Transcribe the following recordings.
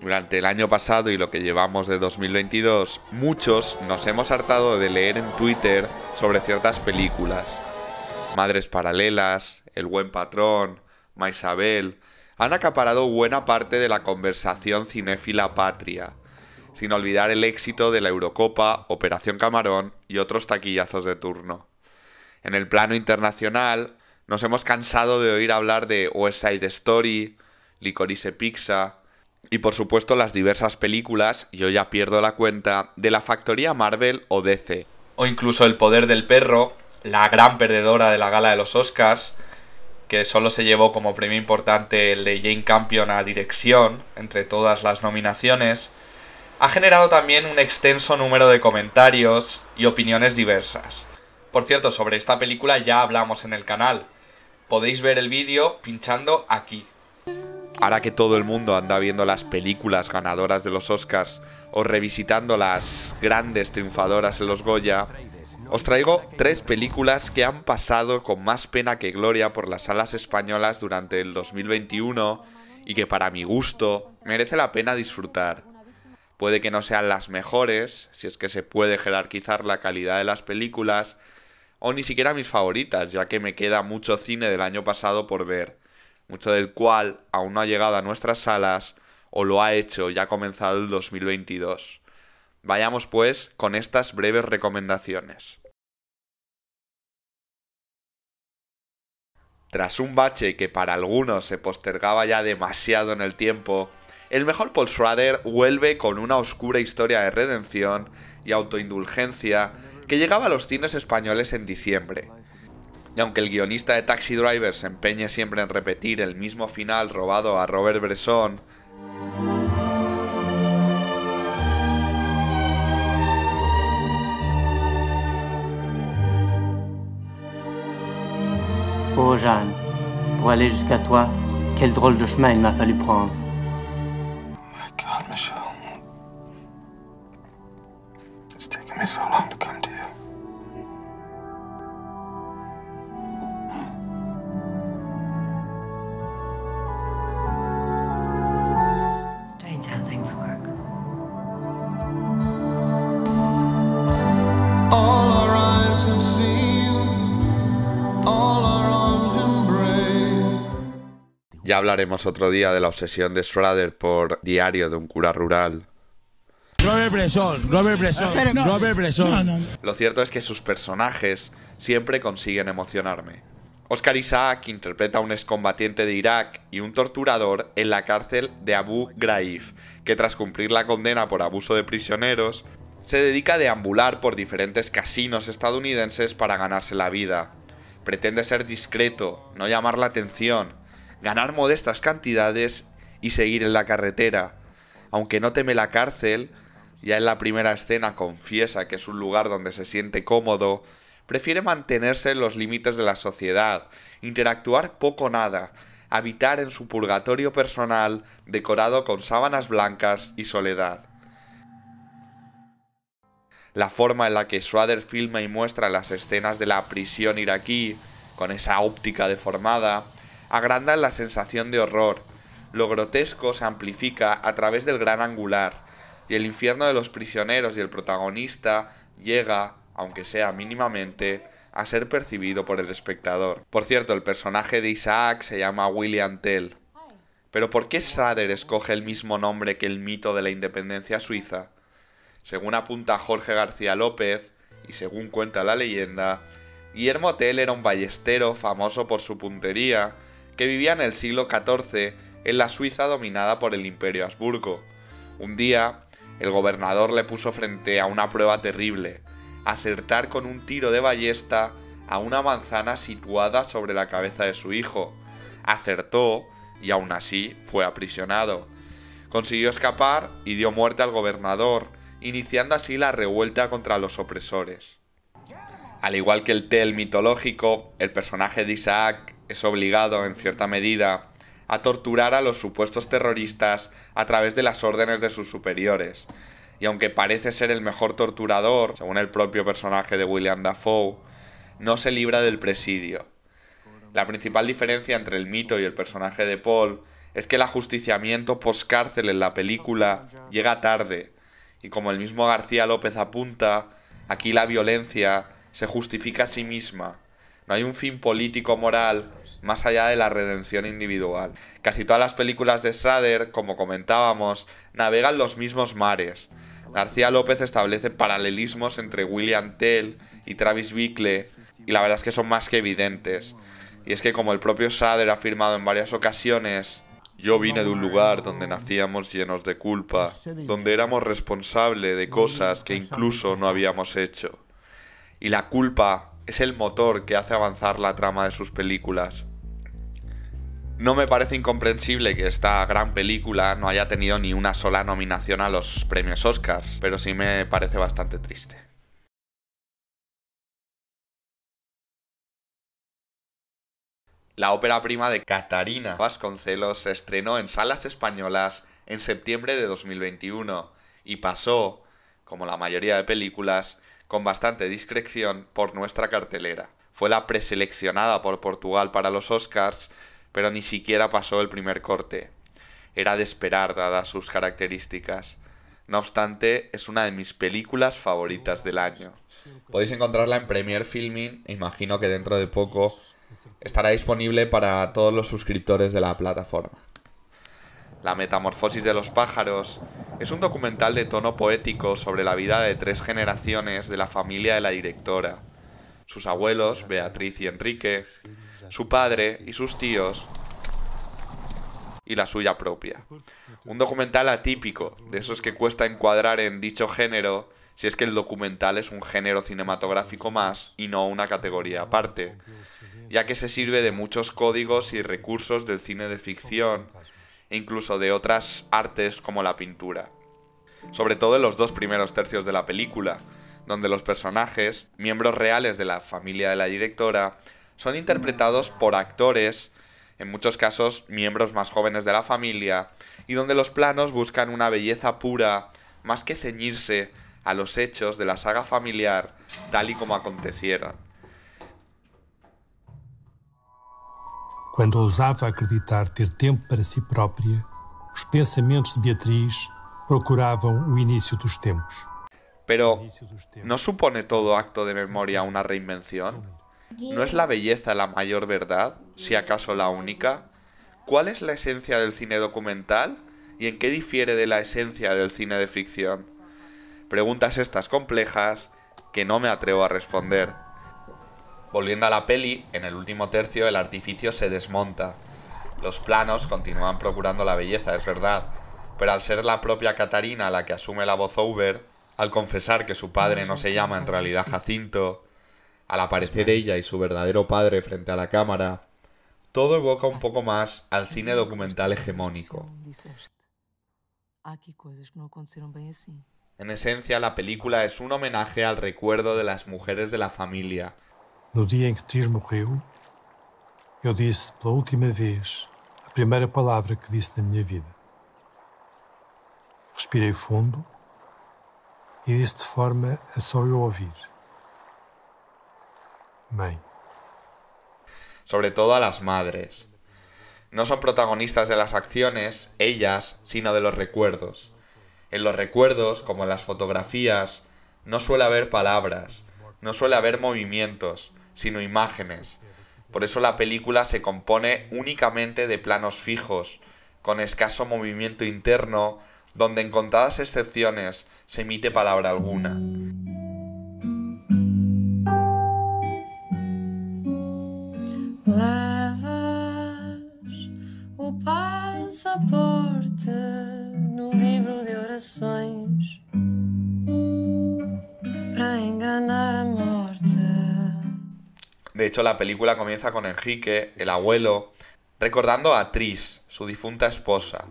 Durante el año pasado y lo que llevamos de 2022, muchos nos hemos hartado de leer en Twitter sobre ciertas películas. Madres Paralelas, El Buen Patrón, Isabel, han acaparado buena parte de la conversación cinéfila patria, sin olvidar el éxito de la Eurocopa, Operación Camarón y otros taquillazos de turno. En el plano internacional, nos hemos cansado de oír hablar de West Side Story, Licorice Pizza, y por supuesto las diversas películas, yo ya pierdo la cuenta, de la factoría Marvel o DC. O incluso El Poder del Perro, la gran perdedora de la gala de los Oscars, que solo se llevó como premio importante el de Jane Campion a dirección, entre todas las nominaciones, ha generado también un extenso número de comentarios y opiniones diversas. Por cierto, sobre esta película ya hablamos en el canal. Podéis ver el vídeo pinchando aquí ahora que todo el mundo anda viendo las películas ganadoras de los Oscars o revisitando las grandes triunfadoras en los Goya, os traigo tres películas que han pasado con más pena que gloria por las salas españolas durante el 2021 y que para mi gusto merece la pena disfrutar. Puede que no sean las mejores, si es que se puede jerarquizar la calidad de las películas, o ni siquiera mis favoritas, ya que me queda mucho cine del año pasado por ver mucho del cual aún no ha llegado a nuestras salas o lo ha hecho ya comenzado el 2022. Vayamos pues con estas breves recomendaciones. Tras un bache que para algunos se postergaba ya demasiado en el tiempo, el mejor Paul Schrader vuelve con una oscura historia de redención y autoindulgencia que llegaba a los cines españoles en diciembre, y aunque el guionista de Taxi Driver se empeñe siempre en repetir el mismo final robado a Robert Bresson, Oh Jeanne, Para aller hasta toi, qué drôle de chemin il m'a fallu Ya hablaremos otro día de la obsesión de Schrader por Diario de un cura rural. Robert Bresson, Robert Robert Lo cierto es que sus personajes siempre consiguen emocionarme. Oscar Isaac interpreta a un excombatiente de Irak y un torturador en la cárcel de Abu Ghraib, que tras cumplir la condena por abuso de prisioneros, se dedica a deambular por diferentes casinos estadounidenses para ganarse la vida. Pretende ser discreto, no llamar la atención, ganar modestas cantidades y seguir en la carretera. Aunque no teme la cárcel, ya en la primera escena confiesa que es un lugar donde se siente cómodo, prefiere mantenerse en los límites de la sociedad, interactuar poco o nada, habitar en su purgatorio personal decorado con sábanas blancas y soledad la forma en la que Schrader filma y muestra las escenas de la prisión iraquí, con esa óptica deformada, agrandan la sensación de horror. Lo grotesco se amplifica a través del gran angular, y el infierno de los prisioneros y el protagonista llega, aunque sea mínimamente, a ser percibido por el espectador. Por cierto, el personaje de Isaac se llama William Tell. Pero ¿por qué Schrader escoge el mismo nombre que el mito de la independencia suiza? Según apunta Jorge García López, y según cuenta la leyenda, Guillermo Tell era un ballestero famoso por su puntería, que vivía en el siglo XIV en la Suiza dominada por el Imperio Habsburgo. Un día, el gobernador le puso frente a una prueba terrible, acertar con un tiro de ballesta a una manzana situada sobre la cabeza de su hijo. Acertó y aún así fue aprisionado. Consiguió escapar y dio muerte al gobernador, iniciando así la revuelta contra los opresores. Al igual que el Tel mitológico, el personaje de Isaac es obligado, en cierta medida, a torturar a los supuestos terroristas a través de las órdenes de sus superiores. Y aunque parece ser el mejor torturador, según el propio personaje de William Dafoe, no se libra del presidio. La principal diferencia entre el mito y el personaje de Paul es que el ajusticiamiento post-cárcel en la película llega tarde, y como el mismo García López apunta, aquí la violencia se justifica a sí misma. No hay un fin político moral más allá de la redención individual. Casi todas las películas de Schrader, como comentábamos, navegan los mismos mares. García López establece paralelismos entre William Tell y Travis Bickle, y la verdad es que son más que evidentes. Y es que como el propio Schrader ha afirmado en varias ocasiones, yo vine de un lugar donde nacíamos llenos de culpa, donde éramos responsables de cosas que incluso no habíamos hecho. Y la culpa es el motor que hace avanzar la trama de sus películas. No me parece incomprensible que esta gran película no haya tenido ni una sola nominación a los premios Oscars, pero sí me parece bastante triste. La ópera prima de Catarina Vasconcelos se estrenó en salas españolas en septiembre de 2021 y pasó, como la mayoría de películas, con bastante discreción por nuestra cartelera. Fue la preseleccionada por Portugal para los Oscars, pero ni siquiera pasó el primer corte. Era de esperar dadas sus características. No obstante, es una de mis películas favoritas del año. Podéis encontrarla en Premier Filming, e imagino que dentro de poco estará disponible para todos los suscriptores de la plataforma. La Metamorfosis de los pájaros es un documental de tono poético sobre la vida de tres generaciones de la familia de la directora, sus abuelos, Beatriz y Enrique, su padre y sus tíos, y la suya propia. Un documental atípico, de esos que cuesta encuadrar en dicho género si es que el documental es un género cinematográfico más y no una categoría aparte, ya que se sirve de muchos códigos y recursos del cine de ficción e incluso de otras artes como la pintura. Sobre todo en los dos primeros tercios de la película, donde los personajes, miembros reales de la familia de la directora, son interpretados por actores, en muchos casos miembros más jóvenes de la familia, y donde los planos buscan una belleza pura, más que ceñirse a los hechos de la saga familiar tal y como acontecieran. Cuando ousava acreditar ter tempo para si própria, os pensamentos de Beatriz procuravam o início dos tempos. Pero, ¿no supone todo acto de memoria una reinvención? ¿No es la belleza la mayor verdad, si acaso la única? ¿Cuál es la esencia del cine documental y en qué difiere de la esencia del cine de ficción? Preguntas estas complejas que no me atrevo a responder. Volviendo a la peli, en el último tercio el artificio se desmonta. Los planos continúan procurando la belleza, es verdad, pero al ser la propia Catarina la que asume la voz-over, al confesar que su padre no se llama en realidad Jacinto, al aparecer ella y su verdadero padre frente a la cámara, todo evoca un poco más al cine documental hegemónico. Ah, que en esencia, la película es un homenaje al recuerdo de las mujeres de la familia. No día en em que Tis morreu, eu disse pela última vez a primeira palavra que disse na minha vida. Respirei fundo e dije de forma a só eu ouvir: Sobre todo a las madres. No son protagonistas de las acciones, ellas, sino de los recuerdos. En los recuerdos, como en las fotografías, no suele haber palabras, no suele haber movimientos, sino imágenes. Por eso la película se compone únicamente de planos fijos, con escaso movimiento interno, donde en contadas excepciones se emite palabra alguna. hecho, la película comienza con Enrique, el abuelo, recordando a Tris, su difunta esposa,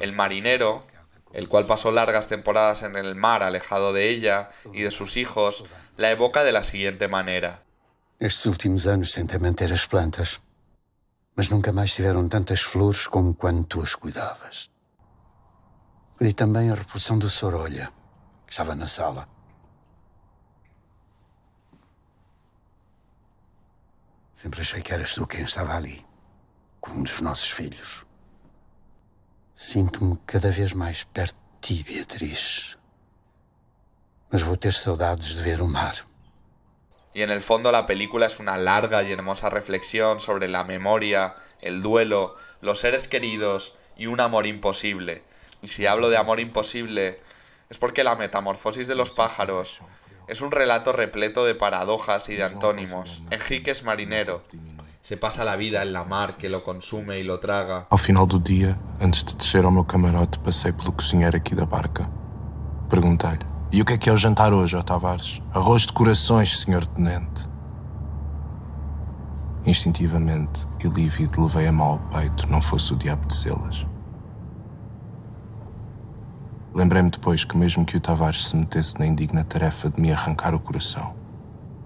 el marinero, el cual pasó largas temporadas en el mar alejado de ella y de sus hijos, la evoca de la siguiente manera. Estos últimos años intenté mantener plantas, pero nunca más tuvieron tantas flores como cuando tú las cuidabas. Y e también a Repulsión de Sorolla, que estaba en la sala. Sempre achei que eras tú quien estaba ali, com uno de nuestros filhos. Sinto-me cada vez más perto de ti, Beatriz. Mas vou ter saudades de ver o mar. Y en el fondo la película es una larga y hermosa reflexión sobre la memoria, el duelo, los seres queridos y un amor imposible. Y si hablo de amor imposible, es porque la metamorfosis de los pájaros Es un relato repleto de paradojas y de antónimos. Enrique es marinero. Se pasa la vida en la mar que lo consume y lo traga. Al final do dia, antes de descer ao meu camarote, passei pelo cozinheiro aqui da barca. Perguntei-lhe: E o que é que é o jantar hoje, ó Tavares? Arroz de corações, senhor tenente. Instintivamente e lívido, levei a mão ao peito, não fosse o diabo de selas. Lembrei-me depois que, mesmo que o Tavares se metesse na indigna tarefa de me arrancar o coração,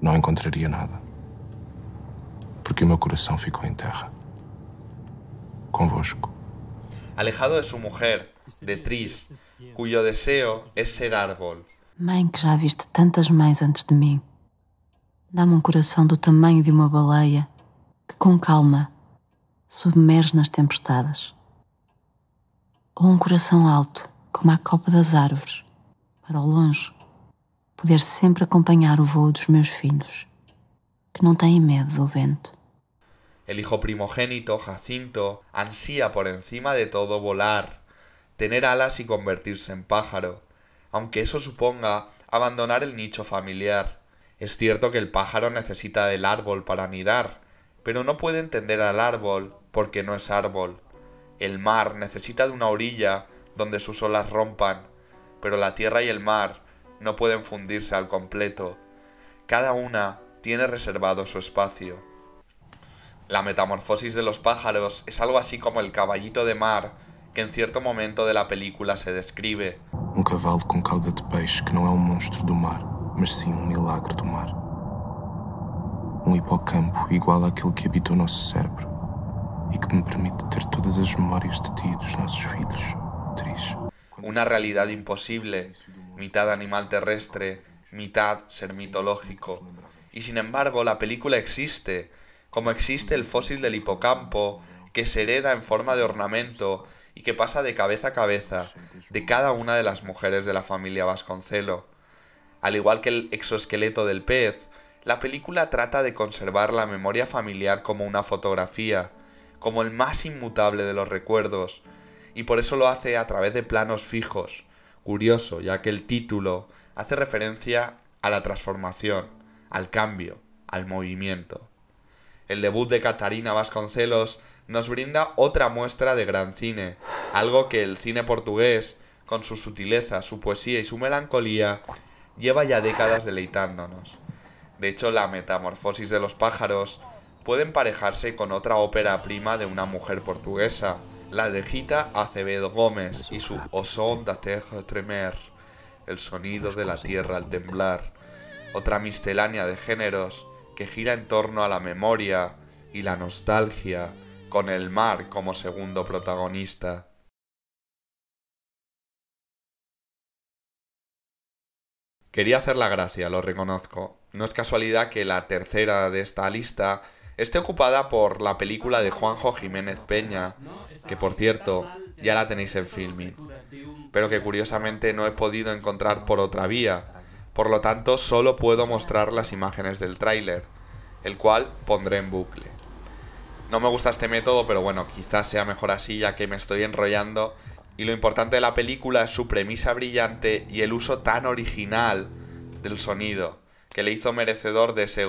não encontraria nada. Porque o meu coração ficou em terra. Convosco. Alejado de sua mulher, de triste, cujo desejo é ser árbol. Mãe, que já viste tantas mães antes de mim, dá-me um coração do tamanho de uma baleia que, com calma, submerge nas tempestades. Ou um coração alto, como a copa das árboles para ao longe poder siempre acompañar el voo de meus filhos, que no tienen medo do vento. El hijo primogénito, Jacinto, ansía por encima de todo volar, tener alas y convertirse en pájaro, aunque eso suponga abandonar el nicho familiar. Es cierto que el pájaro necesita del árbol para anidar, pero no puede entender al árbol porque no es árbol. El mar necesita de una orilla donde sus olas rompan, pero la tierra y el mar no pueden fundirse al completo. Cada una tiene reservado su espacio. La metamorfosis de los pájaros es algo así como el caballito de mar que en cierto momento de la película se describe. Un um cavalo con cauda de peixe que no es un um monstruo del mar, mas sí un um milagro del mar. Un hipocampo igual a aquel que habita nuestro cerebro y e que me permite tener todas las memorias de ti e dos nossos filhos. Una realidad imposible, mitad animal terrestre, mitad ser mitológico. Y sin embargo, la película existe, como existe el fósil del hipocampo, que se hereda en forma de ornamento y que pasa de cabeza a cabeza de cada una de las mujeres de la familia Vasconcelo. Al igual que el exoesqueleto del pez, la película trata de conservar la memoria familiar como una fotografía, como el más inmutable de los recuerdos, y por eso lo hace a través de planos fijos. Curioso, ya que el título hace referencia a la transformación, al cambio, al movimiento. El debut de Catarina Vasconcelos nos brinda otra muestra de gran cine, algo que el cine portugués, con su sutileza, su poesía y su melancolía, lleva ya décadas deleitándonos. De hecho, la metamorfosis de los pájaros puede emparejarse con otra ópera prima de una mujer portuguesa, la Gita Acevedo Gómez y su Osón da tremer, el sonido de la tierra al temblar, otra miscelánea de géneros que gira en torno a la memoria y la nostalgia, con el mar como segundo protagonista. Quería hacer la gracia, lo reconozco. No es casualidad que la tercera de esta lista Estoy ocupada por la película de Juanjo Jiménez Peña, que por cierto ya la tenéis en filming, pero que curiosamente no he podido encontrar por otra vía, por lo tanto solo puedo mostrar las imágenes del tráiler, el cual pondré en bucle. No me gusta este método, pero bueno, quizás sea mejor así ya que me estoy enrollando y lo importante de la película es su premisa brillante y el uso tan original del sonido, que le hizo merecedor de ese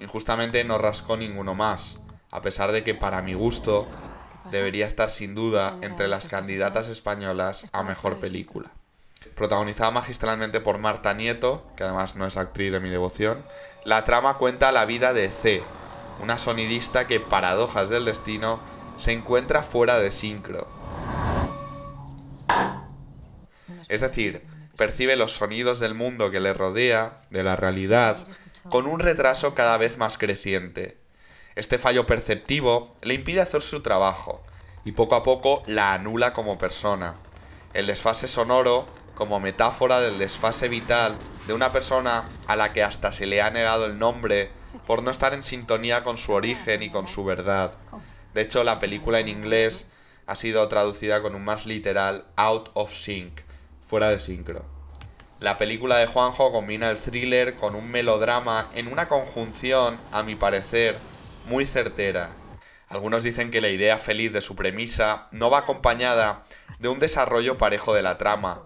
Injustamente no rascó ninguno más, a pesar de que para mi gusto debería estar sin duda entre las candidatas españolas a mejor película. Protagonizada magistralmente por Marta Nieto, que además no es actriz de mi devoción, la trama cuenta la vida de C, una sonidista que, paradojas del destino, se encuentra fuera de sincro. Es decir, percibe los sonidos del mundo que le rodea, de la realidad, con un retraso cada vez más creciente. Este fallo perceptivo le impide hacer su trabajo y poco a poco la anula como persona. El desfase sonoro como metáfora del desfase vital de una persona a la que hasta se le ha negado el nombre por no estar en sintonía con su origen y con su verdad. De hecho, la película en inglés ha sido traducida con un más literal out of sync, fuera de sincro. La película de Juanjo combina el thriller con un melodrama en una conjunción, a mi parecer, muy certera. Algunos dicen que la idea feliz de su premisa no va acompañada de un desarrollo parejo de la trama.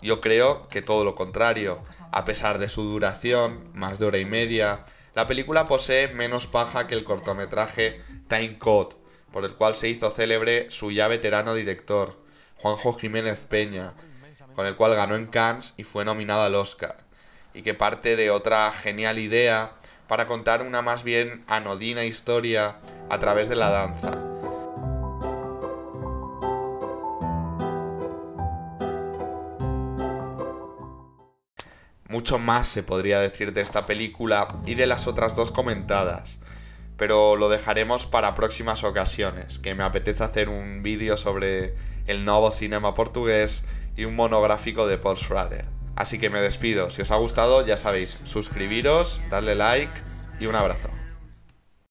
Yo creo que todo lo contrario. A pesar de su duración, más de hora y media, la película posee menos paja que el cortometraje Time Code, por el cual se hizo célebre su ya veterano director, Juanjo Jiménez Peña, con el cual ganó en Cannes y fue nominada al Oscar, y que parte de otra genial idea para contar una más bien anodina historia a través de la danza. Mucho más se podría decir de esta película y de las otras dos comentadas, pero lo dejaremos para próximas ocasiones, que me apetece hacer un vídeo sobre el nuevo cinema portugués y un monográfico de Paul Schrader. Así que me despido. Si os ha gustado, ya sabéis, suscribiros, darle like y un abrazo.